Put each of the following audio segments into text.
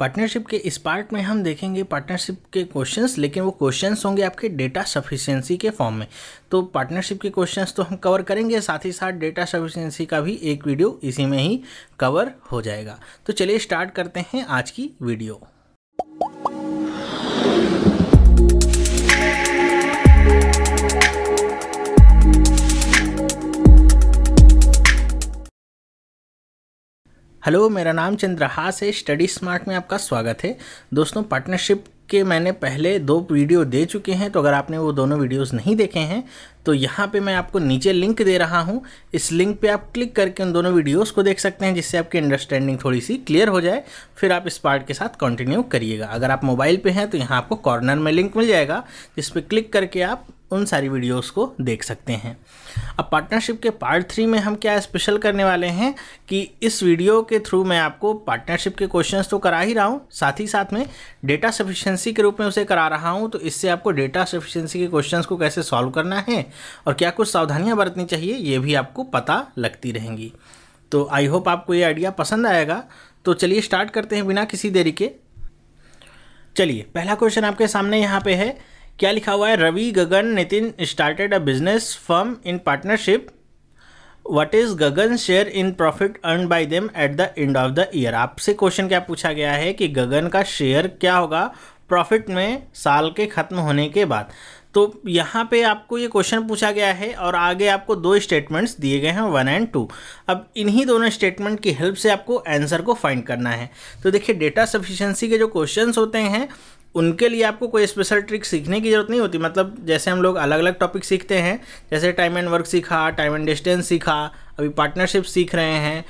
partnership के इस part में हम देखेंगे पार्टनरशिप के क्वेश्चंस लेकिन वो क्वेश्चंस होंगे आपके डेटा सफिशिएंसी के फॉर्म में तो पार्टनरशिप के क्वेश्चंस तो हम कवर करेंगे साथ ही साथ डेटा सफिशिएंसी का भी एक वीडियो इसी में ही कवर हो जाएगा तो चलिए स्टार्ट करते हैं आज की वीडियो हेलो मेरा नाम चंद्रहास है स्टडी स्मार्ट में आपका स्वागत है दोस्तों पार्टनरशिप के मैंने पहले दो वीडियो दे चुके हैं तो अगर आपने वो दोनों वीडियोस नहीं देखे हैं तो यहाँ पे मैं आपको नीचे लिंक दे रहा हूँ इस लिंक पे आप क्लिक करके उन दोनों वीडियोस को देख सकते हैं जिससे आपकी अंडरस्टैंडिंग थोड़ी सी क्लियर हो जाए फिर आप इस पार्ट के साथ कंटिन्यू करिएगा अगर आप मोबाइल पर हैं तो यहाँ आपको कॉर्नर में लिंक मिल जाएगा जिस पर क्लिक करके आप उन सारी वीडियोस को देख सकते हैं अब पार्टनरशिप के पार्ट थ्री में हम क्या स्पेशल करने वाले हैं कि इस वीडियो के थ्रू मैं आपको पार्टनरशिप के क्वेश्चंस तो करा ही रहा हूँ साथ ही साथ में डेटा सफिशेंसी के रूप में उसे करा रहा हूँ तो इससे आपको डेटा सफिशेंसी के क्वेश्चन को कैसे सॉल्व करना है और क्या कुछ सावधानियाँ बरतनी चाहिए ये भी आपको पता लगती रहेंगी तो आई होप आपको ये आइडिया पसंद आएगा तो चलिए स्टार्ट करते हैं बिना किसी देरी के चलिए पहला क्वेश्चन आपके सामने यहाँ पे है क्या लिखा हुआ है Ravi Gagan Nitin started a business firm in partnership what is Gagan share in profit earn by them at the end of the year आपसे क्वेश्चन क्या पूछा गया है कि गगन का शेयर क्या होगा प्रॉफिट में साल के ख़त्म होने के बाद तो यहाँ पे आपको ये क्वेश्चन पूछा गया है और आगे आपको दो स्टेटमेंट्स दिए गए हैं वन एंड टू अब इन्हीं दोनों स्टेटमेंट की हेल्प से आपको आंसर को फाइंड करना है तो देखिए डेटा सफिशेंसी के जो क्वेश्चंस होते हैं उनके लिए आपको कोई स्पेशल ट्रिक सीखने की ज़रूरत नहीं होती मतलब जैसे हम लोग अलग अलग टॉपिक सीखते हैं जैसे टाइम एंड वर्क सीखा टाइम एंड डिस्टेंस सीखा अभी पार्टनरशिप सीख रहे हैं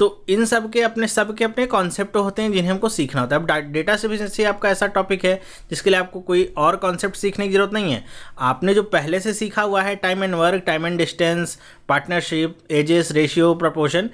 तो इन सब के अपने सब के अपने कॉन्सेप्ट होते हैं जिन्हें हमको सीखना होता है अब डेटा सफिशेंसी आपका ऐसा टॉपिक है जिसके लिए आपको कोई और कॉन्सेप्ट सीखने की ज़रूरत नहीं है आपने जो पहले से सीखा हुआ है time and work time and distance partnership ages ratio proportion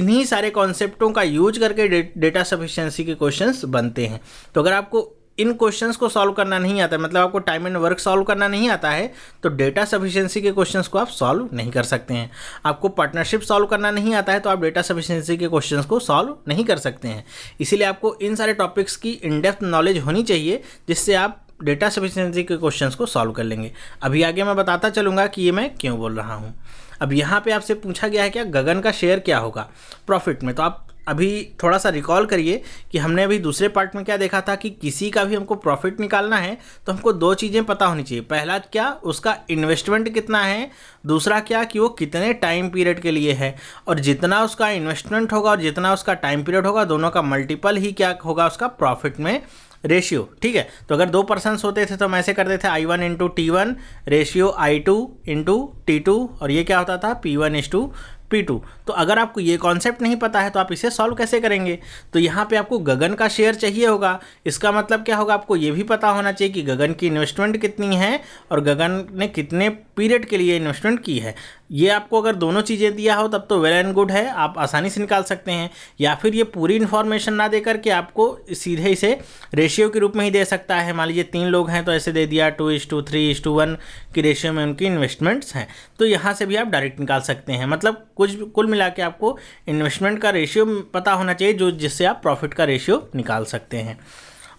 इन्हीं सारे कॉन्सेप्टों का यूज करके डेटा सफिशेंसी के क्वेश्चंस बनते हैं तो अगर आपको इन क्वेश्चंस को सॉल्व करना नहीं आता मतलब आपको टाइम एंड वर्क सॉल्व करना नहीं आता है तो डेटा सफिशिएंसी के क्वेश्चंस को आप सॉल्व नहीं कर सकते हैं आपको पार्टनरशिप सॉल्व करना नहीं आता है तो आप डेटा सफिशिएंसी के क्वेश्चंस को सॉल्व नहीं कर सकते हैं इसीलिए आपको इन सारे टॉपिक्स की इनडेप्थ नॉलेज होनी चाहिए जिससे आप डेटा सफिशियंसी के क्वेश्चन को सॉल्व कर लेंगे अभी आगे मैं बताता चलूँगा कि ये मैं क्यों बोल रहा हूँ अब यहाँ पे आपसे पूछा गया है क्या गगन का शेयर क्या होगा प्रॉफिट में तो आप अभी थोड़ा सा रिकॉल करिए कि हमने अभी दूसरे पार्ट में क्या देखा था कि किसी का भी हमको प्रॉफिट निकालना है तो हमको दो चीज़ें पता होनी चाहिए पहला क्या उसका इन्वेस्टमेंट कितना है दूसरा क्या कि वो कितने टाइम पीरियड के लिए है और जितना उसका इन्वेस्टमेंट होगा और जितना उसका टाइम पीरियड होगा दोनों का मल्टीपल ही क्या होगा उसका प्रॉफिट में रेशियो ठीक है तो अगर दो पर्सनस होते थे तो हम ऐसे करते थे I one into T one ratio I two into T two और ये क्या होता था P one is to P2 तो अगर आपको ये कॉन्सेप्ट नहीं पता है तो आप इसे सॉल्व कैसे करेंगे तो यहाँ पे आपको गगन का शेयर चाहिए होगा इसका मतलब क्या होगा आपको ये भी पता होना चाहिए कि गगन की इन्वेस्टमेंट कितनी है और गगन ने कितने पीरियड के लिए इन्वेस्टमेंट की है ये आपको अगर दोनों चीज़ें दिया हो तब तो वेल एंड गुड है आप आसानी से निकाल सकते हैं या फिर ये पूरी इन्फॉर्मेशन ना दे करके आपको सीधे इसे रेशियो के रूप में ही दे सकता है मान लीजिए तीन लोग हैं तो ऐसे दे दिया two is two three is two one की रेशियो में उनकी इन्वेस्टमेंट्स हैं तो यहाँ से भी आप डायरेक्ट निकाल सकते हैं मतलब कुछ कुल मिला के आपको इन्वेस्टमेंट का रेशियो पता होना चाहिए जो जिससे आप प्रॉफिट का रेशियो निकाल सकते हैं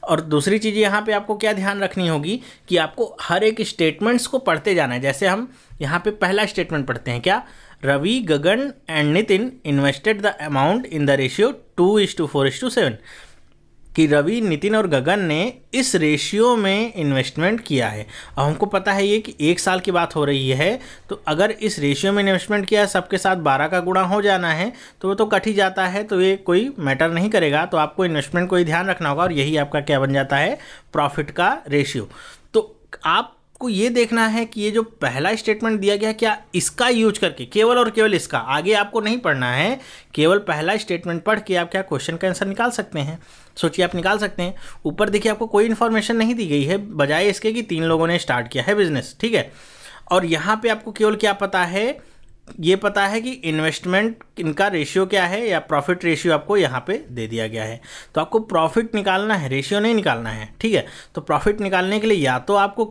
और दूसरी चीज़ यहाँ पे आपको क्या ध्यान रखनी होगी कि आपको हर एक स्टेटमेंट्स को पढ़ते जाना है जैसे हम यहाँ पे पहला स्टेटमेंट पढ़ते हैं क्या Ravi Gagan and Nitin invested the amount in the ratio two is two four is two seven कि रवि नितिन और गगन ने इस रेशियो में इन्वेस्टमेंट किया है अब हमको पता है ये कि एक साल की बात हो रही है तो अगर इस रेशियो में इन्वेस्टमेंट किया है सबके साथ बारह का गुणा हो जाना है तो वो तो कट ही जाता है तो ये कोई मैटर नहीं करेगा तो आपको इन्वेस्टमेंट को ही ध्यान रखना होगा और यही आपका क्या बन जाता है प्रॉफिट का रेशियो तो आप आपको ये देखना है कि ये जो पहला स्टेटमेंट दिया गया क्या इसका यूज करके केवल और केवल इसका आगे आपको नहीं पढ़ना है केवल पहला स्टेटमेंट पढ़ के आप क्या क्वेश्चन का आंसर निकाल सकते हैं सोचिए आप निकाल सकते हैं ऊपर देखिए आपको कोई इन्फॉर्मेशन नहीं दी गई है बजाय इसके कि तीन लोगों ने स्टार्ट किया है बिजनेस ठीक है और यहाँ पे आपको केवल क्या पता है ये पता है कि इन्वेस्टमेंट इनका रेशियो क्या है या प्रॉफिट रेशियो आपको यहाँ पे दे दिया गया है तो आपको प्रॉफिट निकालना है रेशियो नहीं निकालना है ठीक है तो प्रॉफिट निकालने के लिए या तो आपको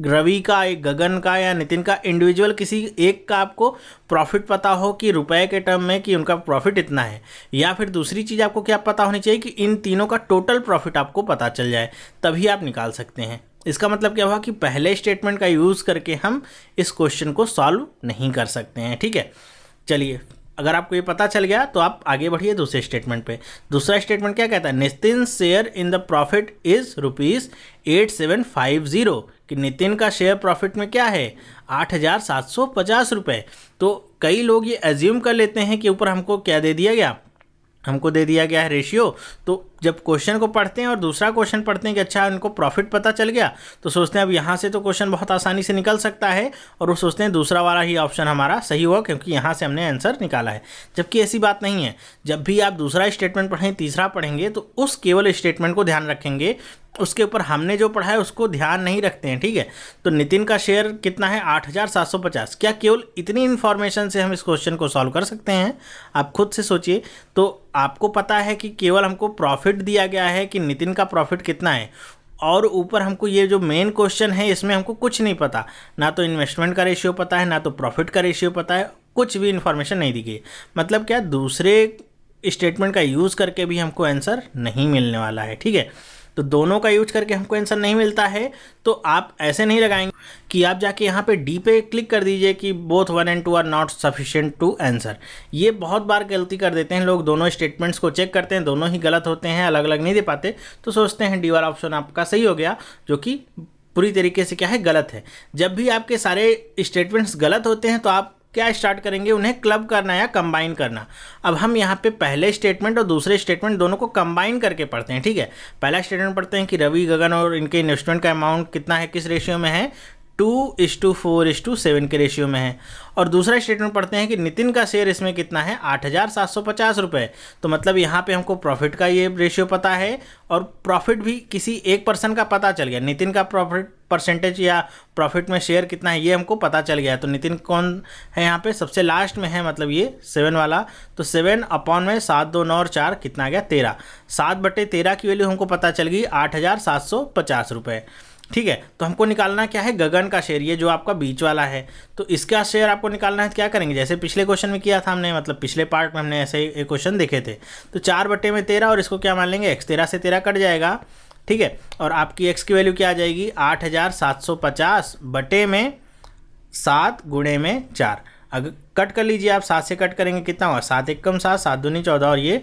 रवि का एक गगन का या नितिन का इंडिविजुअल किसी एक का आपको प्रॉफिट पता हो कि रुपए के टर्म में कि उनका प्रॉफिट इतना है या फिर दूसरी चीज़ आपको क्या पता होनी चाहिए कि इन तीनों का टोटल प्रॉफिट आपको पता चल जाए तभी आप निकाल सकते हैं इसका मतलब क्या हुआ कि पहले स्टेटमेंट का यूज़ करके हम इस क्वेश्चन को सॉल्व नहीं कर सकते हैं ठीक है चलिए अगर आपको ये पता चल गया तो आप आगे बढ़िए दूसरे स्टेटमेंट पे दूसरा स्टेटमेंट क्या कहता है Nitin share in the profit is rupees eight seven five zero कि नितिन का शेयर प्रॉफिट में क्या है आठ हज़ार सात सौ पचास रुपये तो कई लोग ये एज्यूम कर लेते हैं कि ऊपर हमको क्या दे दिया गया हमको दे दिया गया है रेशियो तो जब क्वेश्चन को पढ़ते हैं और दूसरा क्वेश्चन पढ़ते हैं कि अच्छा उनको प्रॉफिट पता चल गया तो सोचते हैं अब यहाँ से तो क्वेश्चन बहुत आसानी से निकल सकता है और वो सोचते हैं दूसरा वाला ही ऑप्शन हमारा सही हुआ क्योंकि यहाँ से हमने आंसर निकाला है जबकि ऐसी बात नहीं है जब भी आप दूसरा स्टेटमेंट पढ़ें तीसरा पढ़ेंगे तो उस केवल स्टेटमेंट को ध्यान रखेंगे उसके ऊपर हमने जो पढ़ा है उसको ध्यान नहीं रखते हैं ठीक है तो नितिन का शेयर कितना है आठ हज़ार सात सौ पचास क्या केवल इतनी इन्फॉर्मेशन से हम इस क्वेश्चन को सॉल्व कर सकते हैं आप खुद से सोचिए तो आपको पता है कि केवल हमको प्रॉफिट दिया गया है कि नितिन का प्रॉफिट कितना है और ऊपर हमको ये जो मेन क्वेश्चन है इसमें हमको कुछ नहीं पता ना तो इन्वेस्टमेंट का रेशियो पता है ना तो प्रॉफिट का रेशियो पता है कुछ भी इन्फॉर्मेशन नहीं दी गई मतलब क्या दूसरे स्टेटमेंट का यूज़ करके भी हमको आंसर नहीं मिलने वाला है ठीक है तो दोनों का यूज करके हमको आंसर नहीं मिलता है तो आप ऐसे नहीं लगाएंगे कि आप जाके यहाँ पे डी पे क्लिक कर दीजिए कि both one and two are not sufficient to answer ये बहुत बार गलती कर देते हैं लोग दोनों स्टेटमेंट्स को चेक करते हैं दोनों ही गलत होते हैं अलग अलग नहीं दे पाते तो सोचते हैं डी वाला ऑप्शन आपका सही हो गया जो कि पूरी तरीके से क्या है गलत है जब भी आपके सारे स्टेटमेंट्स गलत होते हैं तो आप क्या स्टार्ट करेंगे उन्हें क्लब करना या कंबाइन करना अब हम यहाँ पे पहले स्टेटमेंट और दूसरे स्टेटमेंट दोनों को कंबाइन करके पढ़ते हैं ठीक है पहला स्टेटमेंट पढ़ते हैं कि रवि गगन और इनके इन्वेस्टमेंट का अमाउंट कितना है किस रेशियो में है two is two four is two seven के रेशियो में है और दूसरा स्टेटमेंट पढ़ते हैं कि नितिन का शेयर इसमें कितना है आठ हज़ार सात सौ पचास रुपये तो मतलब यहाँ पे हमको प्रॉफिट का ये रेशियो पता है और प्रॉफिट भी किसी एक पर्सन का पता चल गया नितिन का प्रॉफिट परसेंटेज या प्रॉफिट में शेयर कितना है ये हमको पता चल गया तो नितिन कौन है यहाँ पे सबसे लास्ट में है मतलब ये सेवन वाला तो सेवन अपॉन में सात दो नौ और चार कितना गया तेरह सात बटे तेरह की वैल्यू हमको पता चल गई आठ हज़ार सात सौ पचास रुपये ठीक है तो हमको निकालना क्या है गगन का शेयर ये जो आपका बीच वाला है तो इसका शेयर आपको निकालना है तो क्या करेंगे जैसे पिछले क्वेश्चन में किया था हमने मतलब पिछले पार्ट में हमने ऐसे ही क्वेश्चन देखे थे तो चार बटे में तेरह और इसको क्या मान लेंगे एक्स तेरह से तेरह कट जाएगा ठीक है और आपकी एक्स की वैल्यू क्या आ जाएगी आठ हज़ार सात सौ पचास बटे में सात गुणे में चार अगर कट कर लीजिए आप सात से कट करेंगे कितना हुआ सात एक कम सात सात दूनी चौदह और ये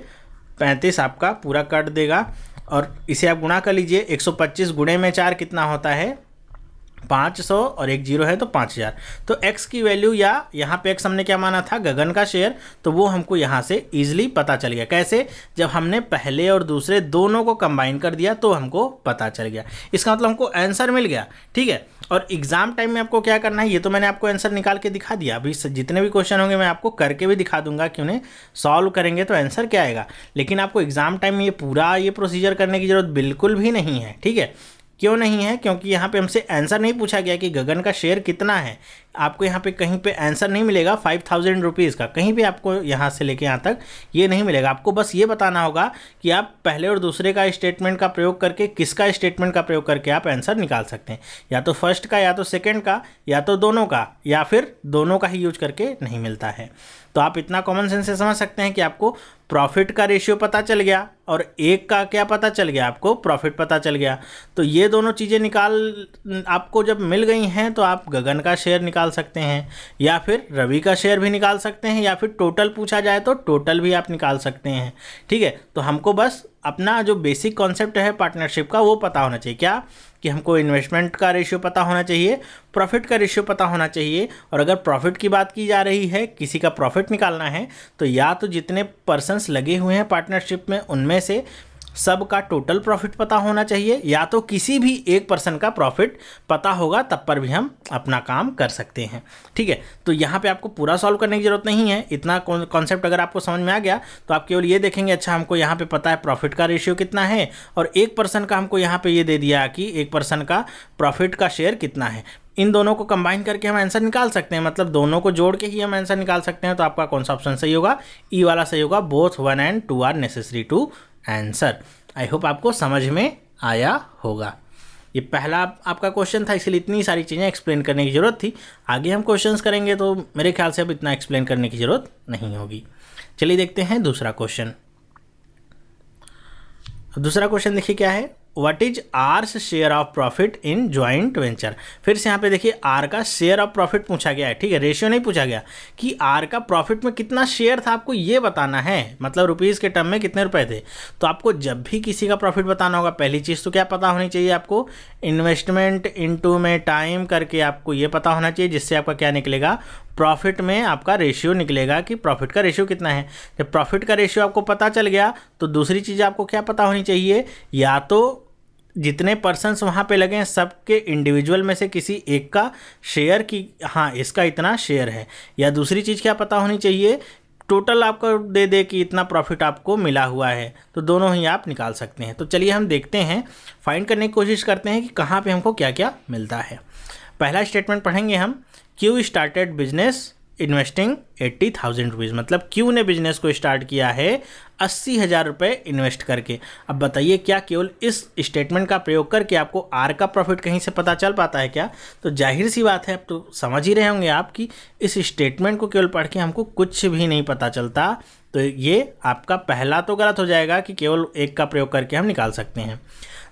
पैंतीस आपका पूरा कट देगा और इसे आप गुणा कर लीजिए 125 गुणे में चार कितना होता है 500 और एक जीरो है तो 5000 तो x की वैल्यू या यहाँ पे x हमने क्या माना था गगन का शेयर तो वो हमको यहाँ से ईजिली पता चल गया कैसे जब हमने पहले और दूसरे दोनों को कंबाइन कर दिया तो हमको पता चल गया इसका मतलब हमको आंसर मिल गया ठीक है और एग्जाम टाइम में आपको क्या करना है ये तो मैंने आपको आंसर निकाल के दिखा दिया अभी जितने भी क्वेश्चन होंगे मैं आपको करके भी दिखा दूंगा कि उन्हें सॉल्व करेंगे तो आंसर क्या आएगा लेकिन आपको एग्जाम टाइम में ये पूरा ये प्रोसीजर करने की ज़रूरत बिल्कुल भी नहीं है ठीक है क्यों नहीं है क्योंकि यहाँ पे हमसे आंसर नहीं पूछा गया कि गगन का शेयर कितना है आपको यहाँ पे कहीं पे आंसर नहीं मिलेगा फाइव थाउजेंड रुपीज़ का कहीं भी आपको यहाँ से लेके यहाँ तक ये नहीं मिलेगा आपको बस ये बताना होगा कि आप पहले और दूसरे का स्टेटमेंट का प्रयोग करके किसका स्टेटमेंट का प्रयोग करके आप आंसर निकाल सकते हैं या तो फर्स्ट का या तो सेकेंड का या तो दोनों का या फिर दोनों का ही यूज करके नहीं मिलता है तो आप इतना कॉमन सेंस से समझ सकते हैं कि आपको प्रॉफिट का रेशियो पता चल गया और एक का क्या पता चल गया आपको प्रॉफिट पता चल गया तो ये दोनों चीज़ें निकाल आपको जब मिल गई हैं तो आप गगन का शेयर निकाल निकाल सकते हैं या फिर रवि का शेयर भी निकाल सकते हैं या फिर टोटल पूछा जाए तो टोटल भी आप निकाल सकते हैं ठीक है तो हमको बस अपना जो बेसिक कॉन्सेप्ट है पार्टनरशिप का वो पता होना चाहिए क्या कि हमको इन्वेस्टमेंट का रेशियो पता होना चाहिए प्रॉफिट का रेशियो पता होना चाहिए और अगर प्रॉफिट की बात की जा रही है किसी का प्रॉफिट निकालना है तो या तो जितने पर्सनस लगे हुए हैं पार्टनरशिप में उनमें से सबका टोटल प्रॉफिट पता होना चाहिए या तो किसी भी एक पर्सन का प्रॉफिट पता होगा तब पर भी हम अपना काम कर सकते हैं ठीक है तो यहाँ पे आपको पूरा सॉल्व करने की ज़रूरत नहीं है इतना कॉन्सेप्ट अगर आपको समझ में आ गया तो आप केवल ये देखेंगे अच्छा हमको यहाँ पे पता है प्रॉफिट का रेशियो कितना है और एक पर्सन का हमको यहाँ पर ये दे दिया कि एक पर्सन का प्रॉफिट का शेयर कितना है इन दोनों को कंबाइन करके हम आंसर निकाल सकते हैं मतलब दोनों को जोड़ के ही हम आंसर निकाल सकते हैं तो आपका कौन सा ऑप्शन सही होगा ई e वाला सही होगा both one and two are necessary to answer I hope आपको समझ में आया होगा ये पहला आप, आपका क्वेश्चन था इसलिए इतनी सारी चीज़ें एक्सप्लेन करने की ज़रूरत थी आगे हम क्वेश्चन करेंगे तो मेरे ख्याल से अब इतना एक्सप्लेन करने की ज़रूरत नहीं होगी चलिए देखते हैं दूसरा क्वेश्चन दूसरा क्वेश्चन देखिए क्या है what is R's share of profit in joint venture फिर से यहाँ पे देखिए आर का शेयर ऑफ प्रॉफिट पूछा गया है ठीक है रेशियो नहीं पूछा गया कि आर का प्रॉफिट में कितना शेयर था आपको ये बताना है मतलब रुपीज़ के टर्म में कितने रुपए थे तो आपको जब भी किसी का प्रॉफिट बताना होगा पहली चीज़ तो क्या पता होनी चाहिए आपको इन्वेस्टमेंट इन में टाइम करके आपको ये पता होना चाहिए जिससे आपका क्या निकलेगा प्रॉफिट में आपका रेशियो निकलेगा कि प्रॉफिट का रेशियो कितना है जब प्रॉफिट का रेशियो आपको पता चल गया तो दूसरी चीज़ आपको क्या पता होनी चाहिए या तो जितने पर्सनस वहाँ पे लगे हैं सबके इंडिविजुअल में से किसी एक का शेयर की हाँ इसका इतना शेयर है या दूसरी चीज़ क्या पता होनी चाहिए टोटल आपको दे दे कि इतना प्रॉफिट आपको मिला हुआ है तो दोनों ही आप निकाल सकते हैं तो चलिए हम देखते हैं फाइंड करने की कोशिश करते हैं कि कहाँ पे हमको क्या क्या मिलता है पहला स्टेटमेंट पढ़ेंगे हम Q started business investing eighty thousand rupees मतलब क्यू ने बिजनेस को स्टार्ट किया है अस्सी हज़ार रुपये इन्वेस्ट करके अब बताइए क्या केवल इस स्टेटमेंट का प्रयोग करके आपको आर का प्रॉफिट कहीं से पता चल पाता है क्या तो जाहिर सी बात है अब तो समझ ही रहे होंगे आप कि इस स्टेटमेंट को केवल पढ़ के हमको कुछ भी नहीं पता चलता तो ये आपका पहला तो गलत हो जाएगा कि केवल एक का प्रयोग करके हम निकाल सकते हैं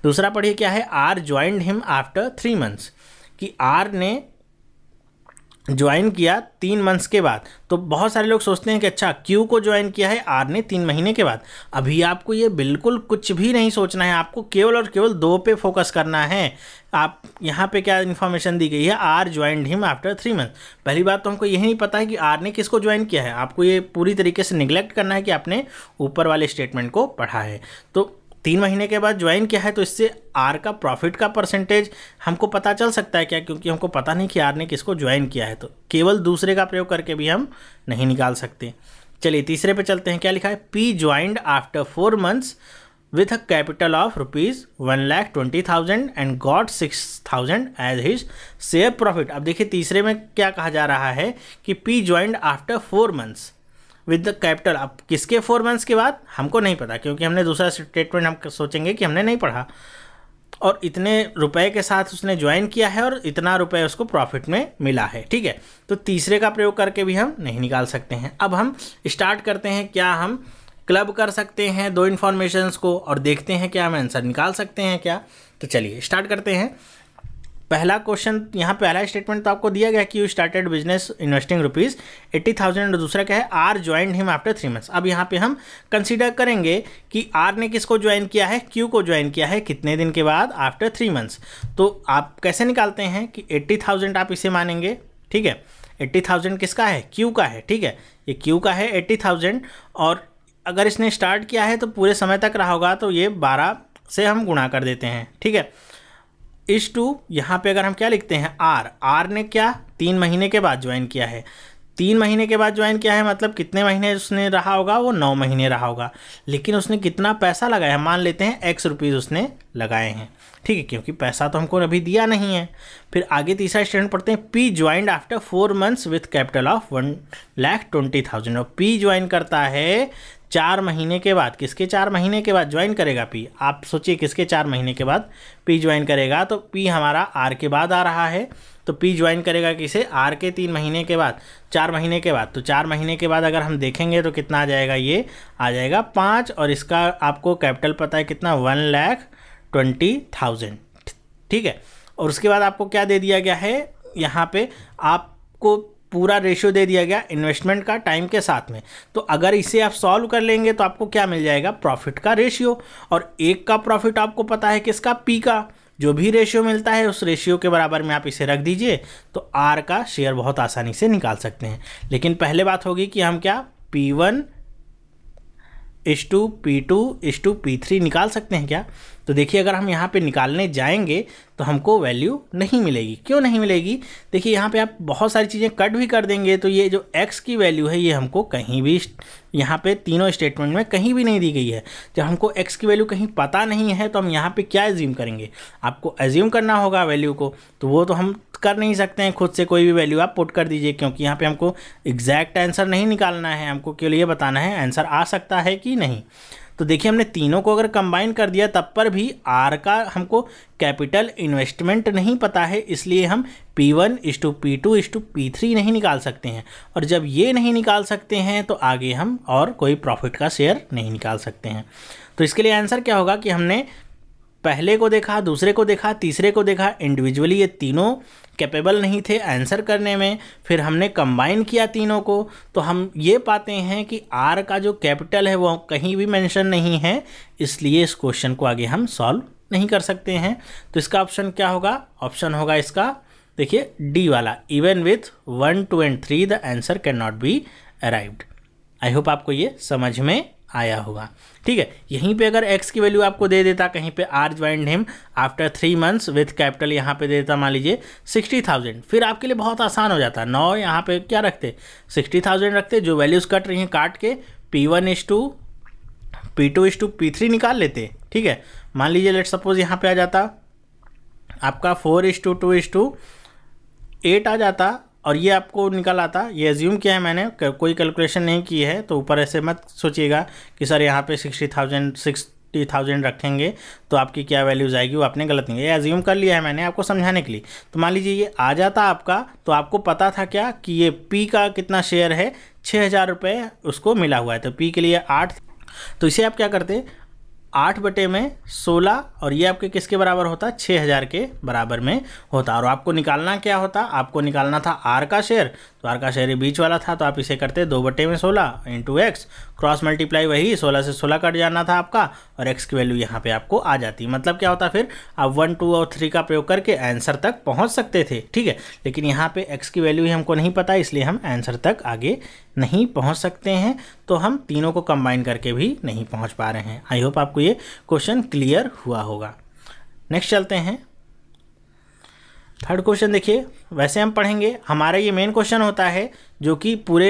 दूसरा पढ़िए क्या है R joined him after three months कि आर ने ज्वाइन किया तीन मंथ्स के बाद तो बहुत सारे लोग सोचते हैं कि अच्छा क्यू को ज्वाइन किया है आर ने तीन महीने के बाद अभी आपको ये बिल्कुल कुछ भी नहीं सोचना है आपको केवल और केवल दो पे फोकस करना है आप यहाँ पे क्या इन्फॉर्मेशन दी गई है R joined him after three month पहली बात तो हमको यही नहीं पता है कि आर ने किसको ज्वाइन किया है आपको ये पूरी तरीके से निगलेक्ट करना है कि आपने ऊपर वाले स्टेटमेंट को पढ़ा है तो तीन महीने के बाद ज्वाइन किया है तो इससे आर का प्रॉफिट का परसेंटेज हमको पता चल सकता है क्या क्योंकि हमको पता नहीं कि आर ने किसको ज्वाइन किया है तो केवल दूसरे का प्रयोग करके भी हम नहीं निकाल सकते चलिए तीसरे पे चलते हैं क्या लिखा है P joined after four months with a capital of rupees one lakh twenty thousand and got six thousand as his share profit अब देखिए तीसरे में क्या कहा जा रहा है कि P joined after four months with the capital अब किसके फोर मंथ्स के बाद हमको नहीं पता क्योंकि हमने दूसरा स्टेटमेंट हम सोचेंगे कि हमने नहीं पढ़ा और इतने रुपए के साथ उसने ज्वाइन किया है और इतना रुपए उसको प्रॉफिट में मिला है ठीक है तो तीसरे का प्रयोग करके भी हम नहीं निकाल सकते हैं अब हम स्टार्ट करते हैं क्या हम क्लब कर सकते हैं दो इन्फॉर्मेशंस को और देखते हैं क्या हम आंसर निकाल सकते हैं क्या तो चलिए स्टार्ट करते हैं पहला क्वेश्चन यहाँ पहला स्टेटमेंट तो आपको दिया गया कि you started business investing rupees eighty thousand और दूसरा क्या है R join him after three months अब यहाँ पे हम कंसीडर करेंगे कि आर ने किसको ज्वाइन किया है क्यू को ज्वाइन किया है कितने दिन के बाद आफ्टर थ्री मंथ्स तो आप कैसे निकालते हैं कि एट्टी थाउजेंड आप इसे मानेंगे ठीक है एट्टी थाउजेंड किसका है क्यू का है ठीक है ये क्यू का है एट्टी थाउजेंड और अगर इसने स्टार्ट किया है तो पूरे समय तक रहा होगा तो ये बारह से हम गुणा कर देते हैं ठीक है इस टू यहाँ पे अगर हम क्या लिखते हैं आर आर ने क्या तीन महीने के बाद ज्वाइन किया है तीन महीने के बाद ज्वाइन किया है मतलब कितने महीने उसने रहा होगा वो नौ महीने रहा होगा लेकिन उसने कितना पैसा लगाया है मान लेते हैं एक्स रुपीज़ उसने लगाए हैं ठीक है क्योंकि पैसा तो हमको अभी दिया नहीं है फिर आगे तीसरा स्टैंड पढ़ते हैं P joined after four months with capital of one lakh twenty thousand और पी ज्वाइन करता है चार महीने के बाद किसके चार महीने के बाद ज्वाइन करेगा पी आप सोचिए किसके चार महीने के बाद पी ज्वाइन करेगा तो पी हमारा आर के बाद आ रहा है तो पी ज्वाइन करेगा किसे आर के तीन महीने के बाद चार महीने के बाद तो चार महीने के बाद अगर हम देखेंगे तो कितना आ जाएगा ये आ जाएगा पाँच और इसका आपको कैपिटल पता है कितना वन लैख ट्वेंटी थाउजेंड ठीक है और उसके बाद आपको क्या दे दिया गया है यहाँ पे आपको पूरा रेशियो दे दिया गया इन्वेस्टमेंट का टाइम के साथ में तो अगर इसे आप सॉल्व कर लेंगे तो आपको क्या मिल जाएगा प्रॉफिट का रेशियो और एक का प्रॉफिट आपको पता है किसका पी का जो भी रेशियो मिलता है उस रेशियो के बराबर में आप इसे रख दीजिए तो आर का शेयर बहुत आसानी से निकाल सकते हैं लेकिन पहले बात होगी कि हम क्या P one is to P two is to P three निकाल सकते हैं क्या तो देखिए अगर हम यहाँ पे निकालने जाएंगे तो हमको वैल्यू नहीं मिलेगी क्यों नहीं मिलेगी देखिए यहाँ पे आप बहुत सारी चीज़ें कट भी कर देंगे तो ये जो x की वैल्यू है ये हमको कहीं भी यहाँ पे तीनों स्टेटमेंट में कहीं भी नहीं दी गई है जब हमको x की वैल्यू कहीं पता नहीं है तो हम यहाँ पे क्या एज्यूम करेंगे आपको एज्यूम करना होगा वैल्यू को तो वो तो हम कर नहीं सकते हैं खुद से कोई भी वैल्यू आप पुट कर दीजिए क्योंकि यहाँ पर हमको एग्जैक्ट आंसर नहीं निकालना है हमको केवल ये बताना है आंसर आ सकता है कि नहीं तो देखिए हमने तीनों को अगर कंबाइन कर दिया तब पर भी आर का हमको कैपिटल इन्वेस्टमेंट नहीं पता है इसलिए हम P one is to P two is to P three नहीं निकाल सकते हैं और जब ये नहीं निकाल सकते हैं तो आगे हम और कोई प्रॉफिट का शेयर नहीं निकाल सकते हैं तो इसके लिए आंसर क्या होगा कि हमने पहले को देखा दूसरे को देखा तीसरे को देखा इंडिविजुअली ये तीनों कैपेबल नहीं थे आंसर करने में फिर हमने कंबाइन किया तीनों को तो हम ये पाते हैं कि आर का जो कैपिटल है वो कहीं भी मेंशन नहीं है इसलिए इस क्वेश्चन को आगे हम सॉल्व नहीं कर सकते हैं तो इसका ऑप्शन क्या होगा ऑप्शन होगा इसका देखिए डी वाला even with one two and three the answer can not be arrived I hope आपको ये समझ में आया होगा ठीक है यहीं पे अगर x की वैल्यू आपको दे देता कहीं पे R join him after three months with capital यहाँ पे दे देता मान लीजिए सिक्सटी थाउजेंड फिर आपके लिए बहुत आसान हो जाता नौ यहाँ पे क्या रखते सिक्सटी थाउजेंड रखते जो वैल्यूज़ कट रही हैं काट के P one is two P two is two P three निकाल लेते ठीक है मान लीजिए लेट सपोज यहाँ पर आ जाता आपका four is to two is two eight आ जाता और ये आपको निकल आता ये एज्यूम किया है मैंने कोई कैलकुलेशन नहीं की है तो ऊपर ऐसे मत सोचिएगा कि सर यहाँ पे सिक्सटी थाउजेंड सिक्सटी थाउजेंड रखेंगे तो आपकी क्या वैल्यूज आएगी वो आपने गलत नहीं ये एज्यूम कर लिया है मैंने आपको समझाने के लिए तो मान लीजिए ये आ जाता आपका तो आपको पता था क्या कि ये पी का कितना शेयर है छः हज़ार रुपये उसको मिला हुआ है तो पी के लिए आठ तो इसे आप क्या करते आठ बटे में सोलह और ये आपके किसके बराबर होता छः हज़ार के बराबर में होता और आपको निकालना क्या होता आपको निकालना था आर का शेयर द्वारका शहरी बीच वाला था तो आप इसे करते दो बट्टे में सोलह इंटू एक्स क्रॉस मल्टीप्लाई वही सोलह से सोलह कट जाना था आपका और एक्स की वैल्यू यहाँ पे आपको आ जाती मतलब क्या होता फिर आप वन टू और थ्री का प्रयोग करके आंसर तक पहुँच सकते थे ठीक है लेकिन यहाँ पे एक्स की वैल्यू ही हमको नहीं पता इसलिए हम आंसर तक आगे नहीं पहुँच सकते हैं तो हम तीनों को कंबाइन करके भी नहीं पहुँच पा रहे हैं आई होप आपको ये क्वेश्चन क्लियर हुआ होगा नेक्स्ट चलते हैं थर्ड क्वेश्चन देखिए वैसे हम पढ़ेंगे हमारा ये मेन क्वेश्चन होता है जो कि पूरे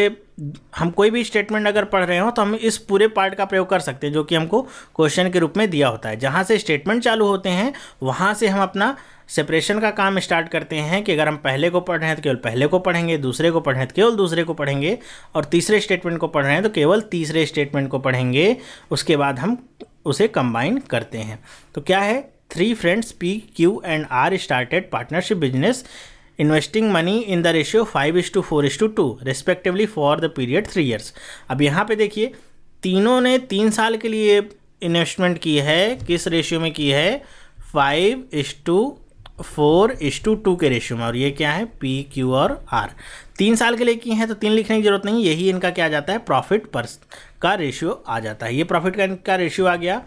हम कोई भी स्टेटमेंट अगर पढ़ रहे हो तो हम इस पूरे पार्ट का प्रयोग कर सकते हैं जो कि हमको क्वेश्चन के रूप में दिया होता है जहाँ से स्टेटमेंट चालू होते हैं वहाँ से हम अपना सेपरेशन का काम स्टार्ट करते हैं कि अगर हम पहले को पढ़ रहे हैं तो केवल पहले को पढ़ेंगे दूसरे को पढ़ रहे हैं तो केवल दूसरे को पढ़ेंगे और तीसरे स्टेटमेंट को पढ़ रहे हैं तो केवल तीसरे स्टेटमेंट को पढ़ेंगे उसके बाद हम उसे कंबाइन करते हैं तो क्या है three friends P Q and R started partnership business investing money in the ratio five is two four is to two respectively for the period three years अब यहाँ पे देखिए तीनों ने तीन साल के लिए इन्वेस्टमेंट की है किस रेशियो में की है five is two four is to two के रेशियो में और ये क्या है पी क्यू और आर तीन साल के लिए की हैं तो तीन लिखने की जरूरत नहीं यही इनका क्या आ जाता है प्रॉफिट पर का रेशियो आ जाता है ये प्रॉफिट का इनका रेशियो आ गया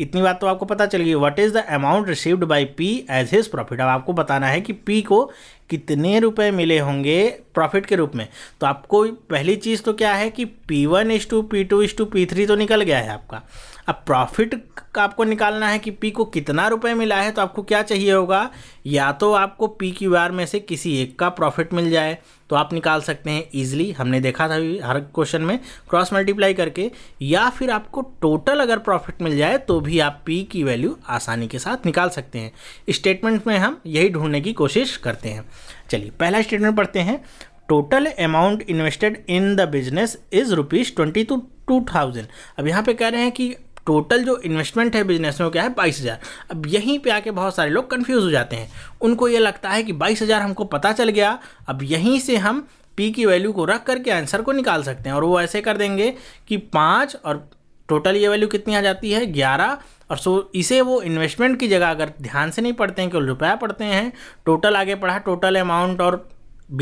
इतनी बात तो आपको पता चल गई what is the amount received by P as his profit अब आपको बताना है कि पी को कितने रुपए मिले होंगे प्रॉफिट के रूप में तो आपको पहली चीज़ तो क्या है कि P one is two P two is two P three तो निकल गया है आपका अब प्रॉफिट आपको निकालना है कि पी को कितना रुपए मिला है तो आपको क्या चाहिए होगा या तो आपको पी क्यू आर में से किसी एक का प्रॉफिट मिल जाए तो आप निकाल सकते हैं ईजिली हमने देखा था हर क्वेश्चन में क्रॉस मल्टीप्लाई करके या फिर आपको टोटल अगर प्रॉफिट मिल जाए तो भी आप पी की वैल्यू आसानी के साथ निकाल सकते हैं स्टेटमेंट में हम यही ढूंढने की कोशिश करते हैं चलिए पहला स्टेटमेंट पढ़ते हैं total amount invested in the business is rupees twenty two two thousand अब यहाँ पे कह रहे हैं कि टोटल जो इन्वेस्टमेंट है बिजनेस में वो क्या है बाईस हज़ार अब यहीं पे आके बहुत सारे लोग कंफ्यूज हो जाते हैं उनको ये लगता है कि बाईस हज़ार हमको पता चल गया अब यहीं से हम पी की वैल्यू को रख करके आंसर को निकाल सकते हैं और वो ऐसे कर देंगे कि पाँच और टोटल ये वैल्यू कितनी आ जाती है ग्यारह और सो इसे वो इन्वेस्टमेंट की जगह अगर ध्यान से नहीं पढ़ते हैं केवल रुपया पढ़ते हैं टोटल आगे पढ़ा टोटल अमाउंट और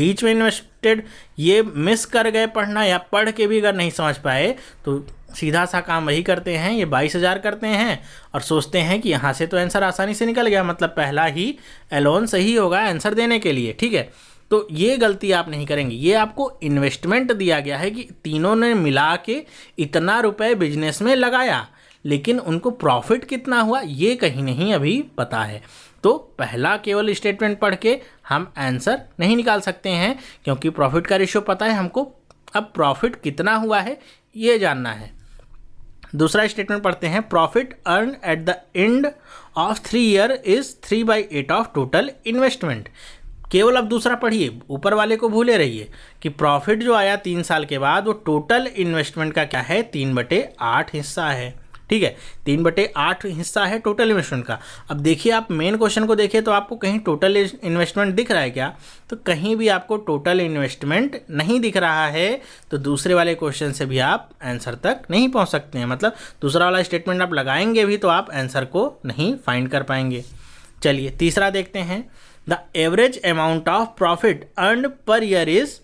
बीच में इन्वेस्टेड ये मिस कर गए पढ़ना या पढ़ के भी अगर नहीं समझ पाए तो सीधा सा काम वही करते हैं ये बाईस हज़ार करते हैं और सोचते हैं कि यहाँ से तो आंसर आसानी से निकल गया मतलब पहला ही एलोन सही होगा आंसर देने के लिए ठीक है तो ये गलती आप नहीं करेंगे ये आपको इन्वेस्टमेंट दिया गया है कि तीनों ने मिला के इतना रुपए बिजनेस में लगाया लेकिन उनको प्रॉफिट कितना हुआ ये कहीं नहीं अभी पता है तो पहला केवल स्टेटमेंट पढ़ के हम आंसर नहीं निकाल सकते हैं क्योंकि प्रॉफिट का रेशियो पता है हमको अब प्रॉफिट कितना हुआ है ये जानना है दूसरा स्टेटमेंट पढ़ते हैं profit earn at the end of three year is three by eight of total investment केवल अब दूसरा पढ़िए ऊपर वाले को भूले रहिए कि प्रॉफिट जो आया तीन साल के बाद वो टोटल इन्वेस्टमेंट का क्या है तीन बटे आठ हिस्सा है ठीक है तीन बटे आठ हिस्सा है टोटल इन्वेस्टमेंट का अब देखिए आप मेन क्वेश्चन को देखिए तो आपको कहीं टोटल इन्वेस्टमेंट दिख रहा है क्या तो कहीं भी आपको टोटल इन्वेस्टमेंट नहीं दिख रहा है तो दूसरे वाले क्वेश्चन से भी आप आंसर तक नहीं पहुंच सकते हैं मतलब दूसरा वाला स्टेटमेंट आप लगाएंगे भी तो आप आंसर को नहीं फाइंड कर पाएंगे चलिए तीसरा देखते हैं the average amount of profit earn per year is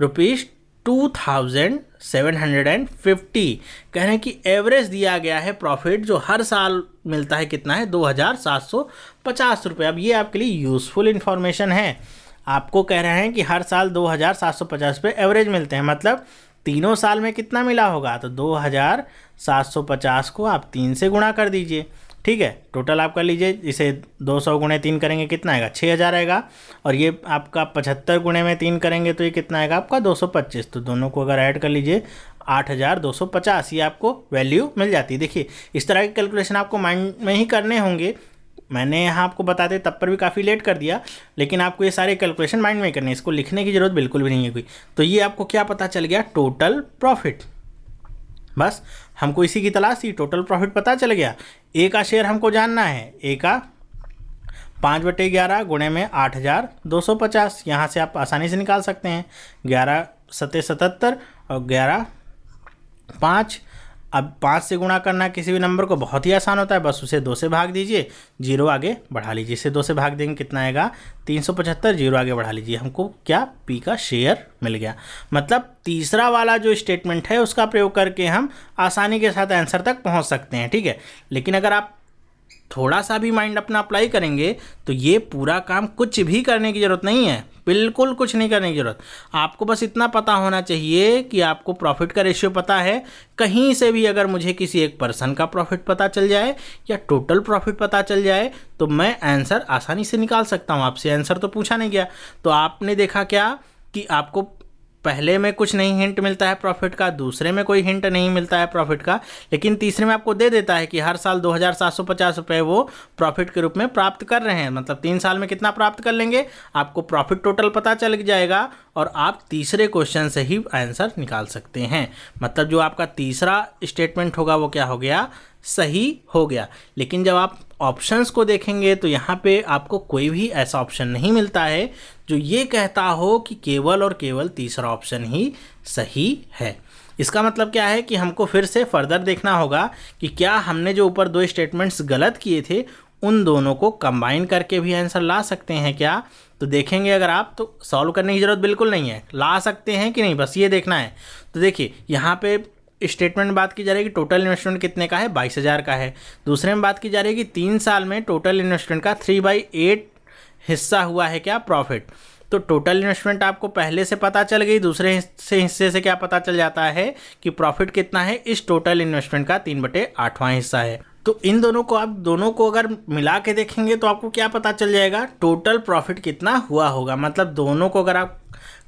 rupees two thousand 750 कह रहे हैं कि एवरेज दिया गया है प्रॉफिट जो हर साल मिलता है कितना है दो हज़ार सात सौ पचास रुपये अब ये आपके लिए यूज़फुल इन्फॉर्मेशन है आपको कह रहे हैं कि हर साल दो हज़ार सात सौ पचास रुपये एवरेज मिलते हैं मतलब तीनों साल में कितना मिला होगा तो दो हज़ार सात सौ पचास को आप तीन से गुणा कर दीजिए ठीक है टोटल आप कर लीजिए इसे दो सौ गुणे तीन करेंगे कितना आएगा छः हज़ार आएगा और ये आपका पचहत्तर गुणे में तीन करेंगे तो ये कितना आएगा आपका दो सौ पच्चीस तो दोनों को अगर ऐड कर लीजिए आठ हज़ार दो सौ पचास ये आपको वैल्यू मिल जाती है देखिए इस तरह के कैलकुलेशन आपको माइंड में ही करने होंगे मैंने यहाँ आपको बताते तब पर भी काफ़ी लेट कर दिया लेकिन आपको ये सारे कैलकुलेशन माइंड में करने इसको लिखने की ज़रूरत बिल्कुल भी नहीं है कोई तो ये आपको क्या पता चल गया टोटल प्रॉफिट बस हमको इसी की तलाश थी टोटल प्रॉफिट पता चल गया ए का शेयर हमको जानना है ए का पाँच बटे ग्यारह गुणे में आठ हज़ार दो सौ पचास यहाँ से आप आसानी से निकाल सकते हैं ग्यारह सतह सतहत्तर और ग्यारह पाँच अब पाँच से गुणा करना किसी भी नंबर को बहुत ही आसान होता है बस उसे दो से भाग दीजिए जीरो आगे बढ़ा लीजिए इसे दो से भाग देंगे कितना आएगा तीन सौ पचहत्तर जीरो आगे बढ़ा लीजिए हमको क्या पी का शेयर मिल गया मतलब तीसरा वाला जो स्टेटमेंट है उसका प्रयोग करके हम आसानी के साथ आंसर तक पहुंच सकते हैं ठीक है लेकिन अगर आप थोड़ा सा भी माइंड अपना अप्लाई करेंगे तो ये पूरा काम कुछ भी करने की ज़रूरत नहीं है बिल्कुल कुछ नहीं करने की ज़रूरत आपको बस इतना पता होना चाहिए कि आपको प्रॉफिट का रेशियो पता है कहीं से भी अगर मुझे किसी एक पर्सन का प्रॉफिट पता चल जाए या टोटल प्रॉफिट पता चल जाए तो मैं आंसर आसानी से निकाल सकता हूँ आपसे आंसर तो पूछा नहीं गया तो आपने देखा क्या कि आपको पहले में कुछ नहीं हिंट मिलता है प्रॉफिट का दूसरे में कोई हिंट नहीं मिलता है प्रॉफिट का लेकिन तीसरे में आपको दे देता है कि हर साल दो हज़ार वो प्रॉफिट के रूप में प्राप्त कर रहे हैं मतलब तीन साल में कितना प्राप्त कर लेंगे आपको प्रॉफिट टोटल पता चल जाएगा और आप तीसरे क्वेश्चन से ही आंसर निकाल सकते हैं मतलब जो आपका तीसरा स्टेटमेंट होगा वो क्या हो गया सही हो गया लेकिन जब आप ऑप्शंस को देखेंगे तो यहाँ पे आपको कोई भी ऐसा ऑप्शन नहीं मिलता है जो ये कहता हो कि केवल और केवल तीसरा ऑप्शन ही सही है इसका मतलब क्या है कि हमको फिर से फर्दर देखना होगा कि क्या हमने जो ऊपर दो स्टेटमेंट्स गलत किए थे उन दोनों को कंबाइन करके भी आंसर ला सकते हैं क्या तो देखेंगे अगर आप तो सॉल्व करने की ज़रूरत बिल्कुल नहीं है ला सकते हैं कि नहीं बस ये देखना है तो देखिए यहाँ पे स्टेटमेंट बात की जा रही है कि टोटल इन्वेस्टमेंट कितने का है बाईस हज़ार का है दूसरे में बात की जा रही है कि तीन साल में टोटल इन्वेस्टमेंट का थ्री बाई एट हिस्सा हुआ है क्या प्रॉफिट तो टोटल इन्वेस्टमेंट आपको पहले से पता चल गई दूसरे से हिस्से से क्या पता चल जाता है कि प्रॉफिट कितना है इस टोटल इन्वेस्टमेंट का तीन बटे आठवां हिस्सा है तो इन दोनों को आप दोनों को अगर मिला के देखेंगे तो आपको क्या पता चल जाएगा टोटल प्रॉफिट कितना हुआ होगा मतलब दोनों को अगर आप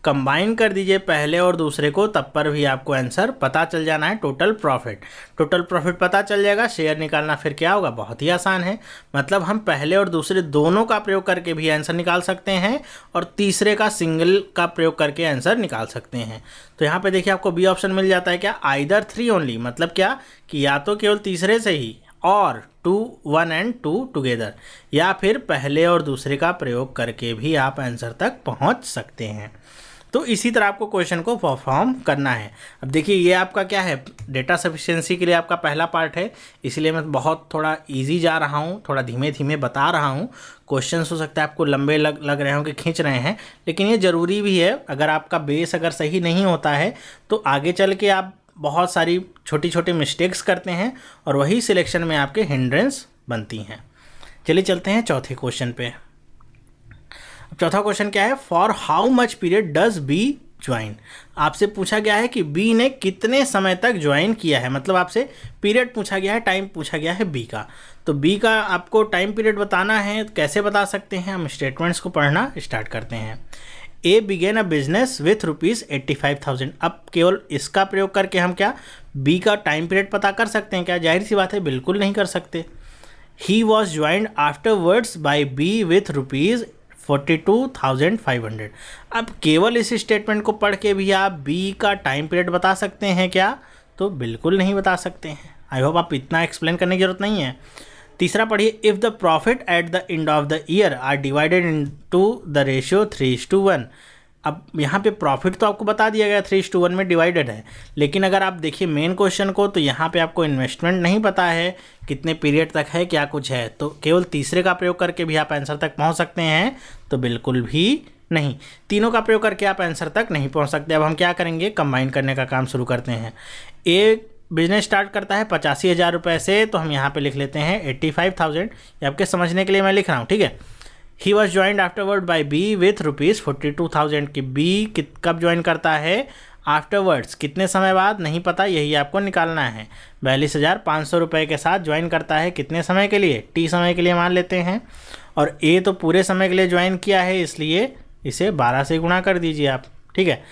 कंबाइन कर दीजिए पहले और दूसरे को तब पर भी आपको आंसर पता चल जाना है टोटल प्रॉफिट टोटल प्रॉफिट पता चल जाएगा शेयर निकालना फिर क्या होगा बहुत ही आसान है मतलब हम पहले और दूसरे दोनों का प्रयोग करके भी आंसर निकाल सकते हैं और तीसरे का सिंगल का प्रयोग करके आंसर निकाल सकते हैं तो यहाँ पे देखिए आपको बी ऑप्शन मिल जाता है क्या आइदर थ्री ओनली मतलब क्या कि या तो केवल तीसरे से ही और two one and two together या फिर पहले और दूसरे का प्रयोग करके भी आप आंसर तक पहुंच सकते हैं तो इसी तरह आपको क्वेश्चन को परफॉर्म करना है अब देखिए ये आपका क्या है डेटा सफिशेंसी के लिए आपका पहला पार्ट है इसलिए मैं बहुत थोड़ा ईजी जा रहा हूँ थोड़ा धीमे धीमे बता रहा हूँ क्वेश्चन हो सकता है आपको लंबे लग लग रहे हों कि खींच रहे हैं लेकिन ये ज़रूरी भी है अगर आपका बेस अगर सही नहीं होता है तो आगे चल के आप बहुत सारी छोटी छोटी मिस्टेक्स करते हैं और वही सिलेक्शन में आपके हिंड्रेंस बनती हैं चलिए चलते हैं चौथे क्वेश्चन पे चौथा क्वेश्चन क्या है for how much period does B join आपसे पूछा गया है कि बी ने कितने समय तक ज्वाइन किया है मतलब आपसे पीरियड पूछा गया है टाइम पूछा गया है बी का तो बी का आपको टाइम पीरियड बताना है तो कैसे बता सकते हैं हम स्टेटमेंट्स को पढ़ना स्टार्ट करते हैं A begin a business with rupees eighty five thousand अब केवल इसका प्रयोग करके हम क्या बी का टाइम पीरियड पता कर सकते हैं क्या जाहिर सी बात है बिल्कुल नहीं कर सकते he was joined afterwards by B with rupees forty two thousand five hundred अब केवल इस स्टेटमेंट को पढ़ के भी आप बी का टाइम पीरियड बता सकते हैं क्या तो बिल्कुल नहीं बता सकते हैं आई होप आप इतना एक्सप्लेन करने की ज़रूरत नहीं है तीसरा पढ़िए if the profit at the end of the year are divided into the ratio three is to one अब यहाँ पे प्रॉफिट तो आपको बता दिया गया थ्री टू वन में डिवाइडेड है लेकिन अगर आप देखिए मेन क्वेश्चन को तो यहाँ पे आपको इन्वेस्टमेंट नहीं पता है कितने पीरियड तक है क्या कुछ है तो केवल तीसरे का प्रयोग करके भी आप आंसर तक पहुँच सकते हैं तो बिल्कुल भी नहीं तीनों का प्रयोग करके आप आंसर तक नहीं पहुँच सकते अब हम क्या करेंगे कंबाइन करने का काम शुरू करते हैं एक बिजनेस स्टार्ट करता है पचासी हज़ार रुपये से तो हम यहाँ पे लिख लेते हैं एट्टी फाइव थाउजेंड ये आपके समझने के लिए मैं लिख रहा हूँ ठीक है he was joined afterward by B with rupees forty two thousand की बी कब ज्वाइन करता है आफ्टरवर्ड्स कितने समय बाद नहीं पता यही आपको निकालना है बयालीस हज़ार पाँच सौ रुपये के साथ ज्वाइन करता है कितने समय के लिए टी समय के लिए मान लेते हैं और ए तो पूरे समय के लिए ज्वाइन किया है इसलिए इसे बारह से गुणा कर दीजिए आप ठीक है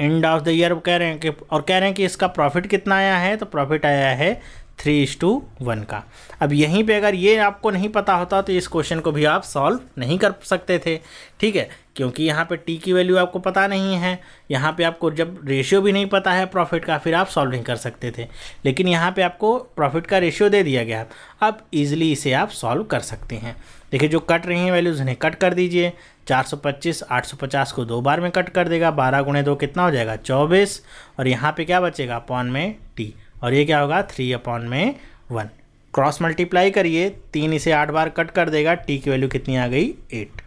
एंड ऑफ द ईयर कह रहे हैं कि और कह रहे हैं कि इसका प्रॉफिट कितना आया है तो प्रॉफिट आया है थ्री इज टू वन का अब यहीं पे अगर ये आपको नहीं पता होता तो इस क्वेश्चन को भी आप सॉल्व नहीं कर सकते थे ठीक है क्योंकि यहाँ पे टी की वैल्यू आपको पता नहीं है यहाँ पे आपको जब रेशियो भी नहीं पता है प्रॉफिट का फिर आप सॉल्व नहीं कर सकते थे लेकिन यहाँ पे आपको प्रॉफिट का रेशियो दे दिया गया अब ईजिली इसे आप सॉल्व कर सकते हैं देखिए जो कट रही हैं वैल्यूज़ उन्हें कट कर दीजिए 425 850 को दो बार में कट कर देगा बारह गुणे दो कितना हो जाएगा चौबीस और यहाँ पे क्या बचेगा पौन में टी और ये क्या होगा थ्री अपॉन में वन क्रॉस मल्टीप्लाई करिए तीन इसे आठ बार कट कर देगा टी की वैल्यू कितनी आ गई एट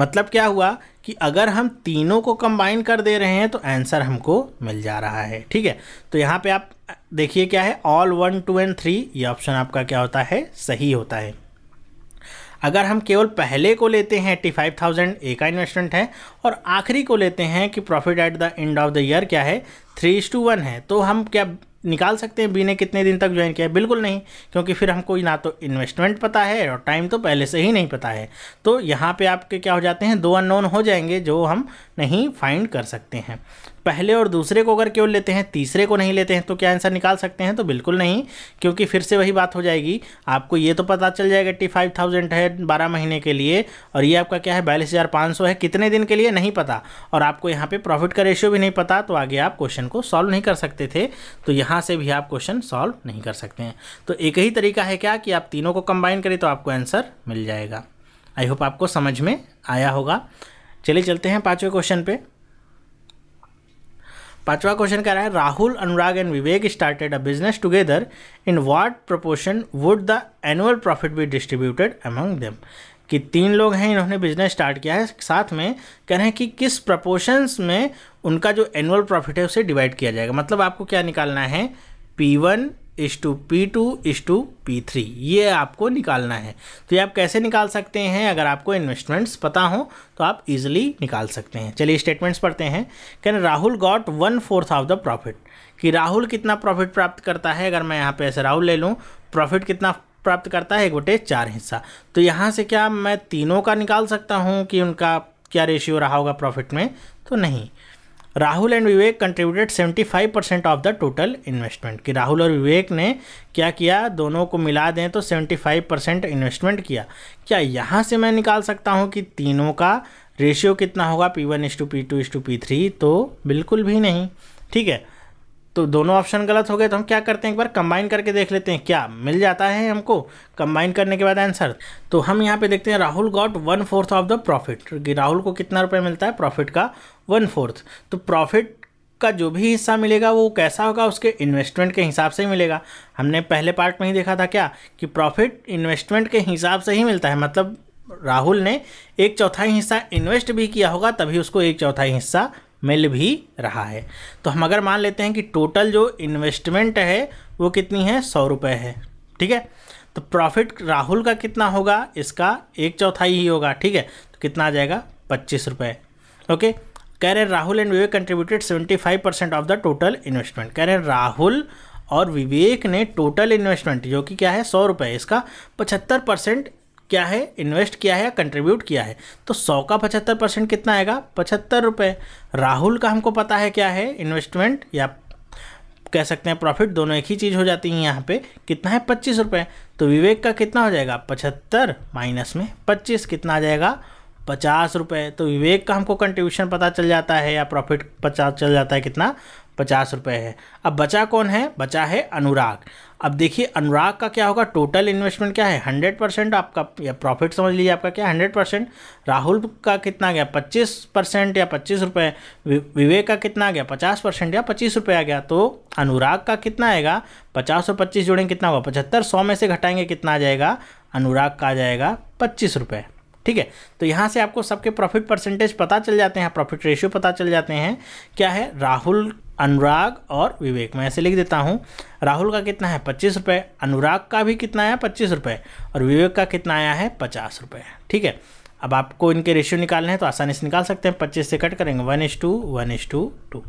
मतलब क्या हुआ कि अगर हम तीनों को कंबाइन कर दे रहे हैं तो आंसर हमको मिल जा रहा है ठीक है तो यहाँ पे आप देखिए क्या है all one two and three ये ऑप्शन आपका क्या होता है सही होता है अगर हम केवल पहले को लेते हैं एट्टी फाइव थाउजेंड ए का इन्वेस्टमेंट है और आखिरी को लेते हैं कि profit at the end of the year क्या है थ्री इज टू वन है तो हम क्या निकाल सकते हैं बी ने कितने दिन तक ज्वाइन किया है बिल्कुल नहीं क्योंकि फिर हमको ना तो इन्वेस्टमेंट पता है और टाइम तो पहले से ही नहीं पता है तो यहाँ पे आपके क्या हो जाते हैं दो अननोन हो जाएंगे जो हम नहीं फाइंड कर सकते हैं पहले और दूसरे को अगर केवल लेते हैं तीसरे को नहीं लेते हैं तो क्या आंसर निकाल सकते हैं तो बिल्कुल नहीं क्योंकि फिर से वही बात हो जाएगी आपको ये तो पता चल जाएगा एट्टी फाइव थाउजेंड है बारह महीने के लिए और ये आपका क्या है बयालीस हज़ार पाँच सौ है कितने दिन के लिए नहीं पता और आपको यहाँ पर प्रॉफिट का रेशियो भी नहीं पता तो आगे आप क्वेश्चन को सॉल्व नहीं कर सकते थे तो यहाँ से भी आप क्वेश्चन सॉल्व नहीं कर सकते हैं तो एक ही तरीका है क्या कि आप तीनों को कंबाइन करें तो आपको आंसर मिल जाएगा आई होप आपको समझ में आया होगा चलिए चलते हैं पांचवे क्वेश्चन पे पांचवा क्वेश्चन कह रहा है Rahul Anurag and Vivek started a business together in what proportion would the annual profit be distributed among them कि तीन लोग हैं इन्होंने बिजनेस स्टार्ट किया है साथ में कह रहे हैं कि किस प्रपोर्शंस में उनका जो एनुअल प्रॉफिट है उसे डिवाइड किया जाएगा मतलब आपको क्या निकालना है P one is to P two is to P three ये आपको निकालना है तो ये आप कैसे निकाल सकते हैं अगर आपको इन्वेस्टमेंट्स पता हो तो आप इजिली निकाल सकते हैं चलिए स्टेटमेंट्स पढ़ते हैं can Rahul got one fourth of the profit कि राहुल कितना प्रॉफिट प्राप्त करता है अगर मैं यहाँ पे ऐसे राहुल ले लूँ प्रॉफिट कितना प्राप्त करता है गोटे चार हिस्सा तो यहाँ से क्या मैं तीनों का निकाल सकता हूँ कि उनका क्या रेशियो रहा होगा प्रॉफिट में तो नहीं Rahul and Vivek contributed 75 percent of the total investment कि राहुल और विवेक ने क्या किया दोनों को मिला दें तो 75 परसेंट इन्वेस्टमेंट किया क्या यहाँ से मैं निकाल सकता हूँ कि तीनों का रेशियो कितना होगा P one is to P two is to P three तो बिल्कुल भी नहीं ठीक है तो दोनों ऑप्शन गलत हो गए तो हम क्या करते हैं एक बार कंबाइन करके देख लेते हैं क्या मिल जाता है हमको कंबाइन करने के बाद आंसर तो हम यहाँ पे देखते हैं Rahul got one fourth of the profit Rahul को कितना रुपये मिलता है प्रॉफिट का वन फोर्थ तो प्रॉफिट का जो भी हिस्सा मिलेगा वो कैसा होगा उसके इन्वेस्टमेंट के हिसाब से ही मिलेगा हमने पहले पार्ट में ही देखा था क्या कि प्रॉफिट इन्वेस्टमेंट के हिसाब से ही मिलता है मतलब राहुल ने एक चौथाई हिस्सा इन्वेस्ट भी किया होगा तभी उसको एक चौथाई हिस्सा मिल भी रहा है तो हम अगर मान लेते हैं कि टोटल जो इन्वेस्टमेंट है वो कितनी है सौ रुपये है ठीक है तो प्रॉफिट राहुल का कितना होगा इसका एक चौथाई ही होगा ठीक है तो कितना आ जाएगा पच्चीस रुपये ओके कह रहे Rahul and Vivek contributed seventy five percent of the total investment कह रहे राहुल और विवेक ने टोटल इन्वेस्टमेंट जो कि क्या है सौ रुपये इसका पचहत्तर परसेंट क्या है इन्वेस्ट किया है या कंट्रीब्यूट किया है तो सौ का पचहत्तर परसेंट कितना आएगा पचहत्तर रुपये राहुल का हमको पता है क्या है इन्वेस्टमेंट या कह सकते हैं प्रॉफिट दोनों एक ही चीज़ हो जाती है यहाँ पे कितना है पच्चीस रुपये तो विवेक का कितना हो जाएगा पचहत्तर माइनस में पच्चीस कितना आ जाएगा पचास रुपये तो विवेक का हमको कंट्रीब्यूशन पता चल जाता है या प्रॉफिट पचास चल जाता है कितना पचास रुपये है अब बचा कौन है बचा है अनुराग अब देखिए अनुराग का क्या होगा टोटल इन्वेस्टमेंट क्या है हंड्रेड परसेंट आपका या प्रॉफिट समझ लीजिए आपका क्या हंड्रेड परसेंट राहुल का कितना गया पच्चीस परसेंट या पच्चीस रुपये विवेक का कितना गया पचास परसेंट या पच्चीस रुपये आ गया तो अनुराग का कितना आएगा पचास और पच्चीस जोड़ेंगे कितना होगा पचहत्तर सौ में से घटाएंगे कितना आ जाएगा अनुराग का आ जाएगा पच्चीस रुपये ठीक है तो यहाँ से आपको सबके प्रॉफिट परसेंटेज पता चल जाते हैं प्रॉफिट रेशियो पता चल जाते हैं क्या है राहुल अनुराग और विवेक मैं ऐसे लिख देता हूँ राहुल का कितना है पच्चीस रुपये अनुराग का भी कितना आया पच्चीस रुपये और विवेक का कितना आया है पचास रुपये ठीक है अब आपको इनके रेशियो निकालने हैं तो आसानी से निकाल सकते हैं पच्चीस से कट करेंगे one is to one is to two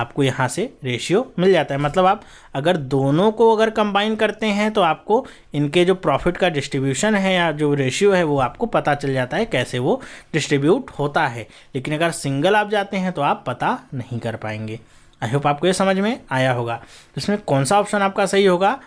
आपको यहाँ से रेशियो मिल जाता है मतलब आप अगर दोनों को अगर कंबाइन करते हैं तो आपको इनके जो प्रॉफिट का डिस्ट्रीब्यूशन है या जो रेशियो है वो आपको पता चल जाता है कैसे वो डिस्ट्रीब्यूट होता है लेकिन अगर सिंगल आप जाते हैं तो आप पता नहीं कर पाएंगे आई होप आपको ये समझ में आया होगा तो इसमें कौन सा ऑप्शन आपका सही होगा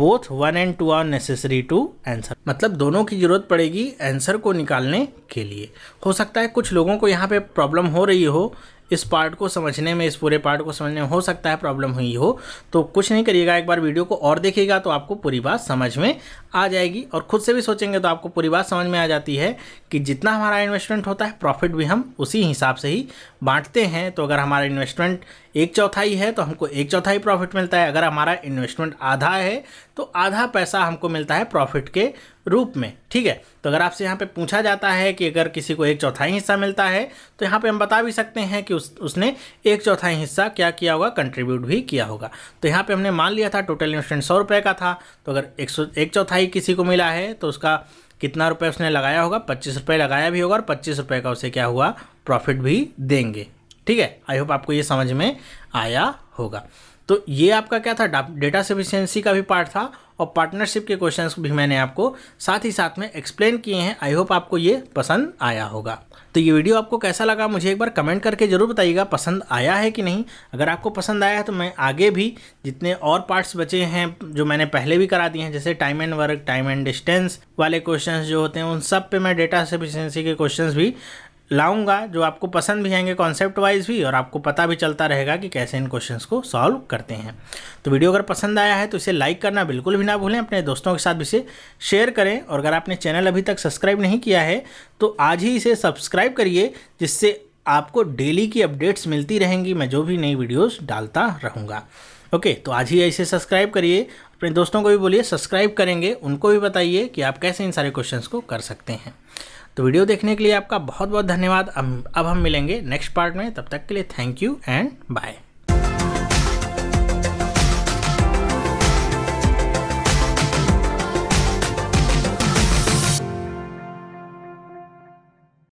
both one and two are necessary to answer मतलब दोनों की जरूरत पड़ेगी आंसर को निकालने के लिए हो सकता है कुछ लोगों को यहाँ पे प्रॉब्लम हो रही हो इस पार्ट को समझने में इस पूरे पार्ट को समझने में हो सकता है प्रॉब्लम हुई हो तो कुछ नहीं करिएगा एक बार वीडियो को और देखिएगा तो आपको पूरी बात समझ में आ जाएगी और खुद से भी सोचेंगे तो आपको पूरी बात समझ में आ जाती है कि जितना हमारा इन्वेस्टमेंट होता है प्रॉफिट भी हम उसी हिसाब से ही बांटते हैं तो अगर हमारा इन्वेस्टमेंट एक चौथाई है तो हमको एक चौथाई प्रॉफिट मिलता है अगर हमारा इन्वेस्टमेंट आधा है तो आधा पैसा हमको मिलता है प्रॉफिट के रूप में ठीक है तो अगर आपसे यहाँ पे पूछा जाता है कि अगर किसी को एक चौथाई हिस्सा मिलता है तो यहाँ पे हम बता भी सकते हैं कि उस उसने एक चौथाई हिस्सा क्या किया होगा कंट्रीब्यूट भी किया होगा तो यहाँ पे हमने मान लिया था टोटल इन्वेस्टमेंट सौ रुपये का था तो अगर एक सौ एक चौथाई किसी को मिला है तो उसका कितना रुपये उसने लगाया होगा पच्चीस रुपये लगाया भी होगा और पच्चीस रुपये का उसे क्या हुआ प्रॉफिट भी देंगे ठीक है आई होप आपको ये समझ में आया होगा तो ये आपका क्या था डेटा सफिशियंसी का भी पार्ट था और पार्टनरशिप के क्वेश्चंस भी मैंने आपको साथ ही साथ में एक्सप्लेन किए हैं आई होप आपको ये पसंद आया होगा तो ये वीडियो आपको कैसा लगा मुझे एक बार कमेंट करके ज़रूर बताइएगा पसंद आया है कि नहीं अगर आपको पसंद आया है तो मैं आगे भी जितने और पार्ट्स बचे हैं जो मैंने पहले भी करा दिए हैं जैसे time and work time and distance वाले क्वेश्चन जो होते हैं उन सब पर मैं डेटा सफिशेंसी के क्वेश्चन भी लाऊंगा जो आपको पसंद भी आएंगे कॉन्सेप्ट वाइज भी और आपको पता भी चलता रहेगा कि कैसे इन क्वेश्चंस को सॉल्व करते हैं तो वीडियो अगर पसंद आया है तो इसे लाइक करना बिल्कुल भी ना भूलें अपने दोस्तों के साथ भी इसे शेयर करें और अगर आपने चैनल अभी तक सब्सक्राइब नहीं किया है तो आज ही इसे सब्सक्राइब करिए जिससे आपको डेली की अपडेट्स मिलती रहेंगी मैं जो भी नई वीडियोज डालता रहूँगा ओके तो आज ही इसे सब्सक्राइब करिए अपने दोस्तों को भी बोलिए सब्सक्राइब करेंगे उनको भी बताइए कि आप कैसे इन सारे क्वेश्चन को कर सकते हैं तो वीडियो देखने के लिए आपका बहुत बहुत धन्यवाद अब हम मिलेंगे नेक्स्ट पार्ट में तब तक के लिए थैंक यू एंड बाय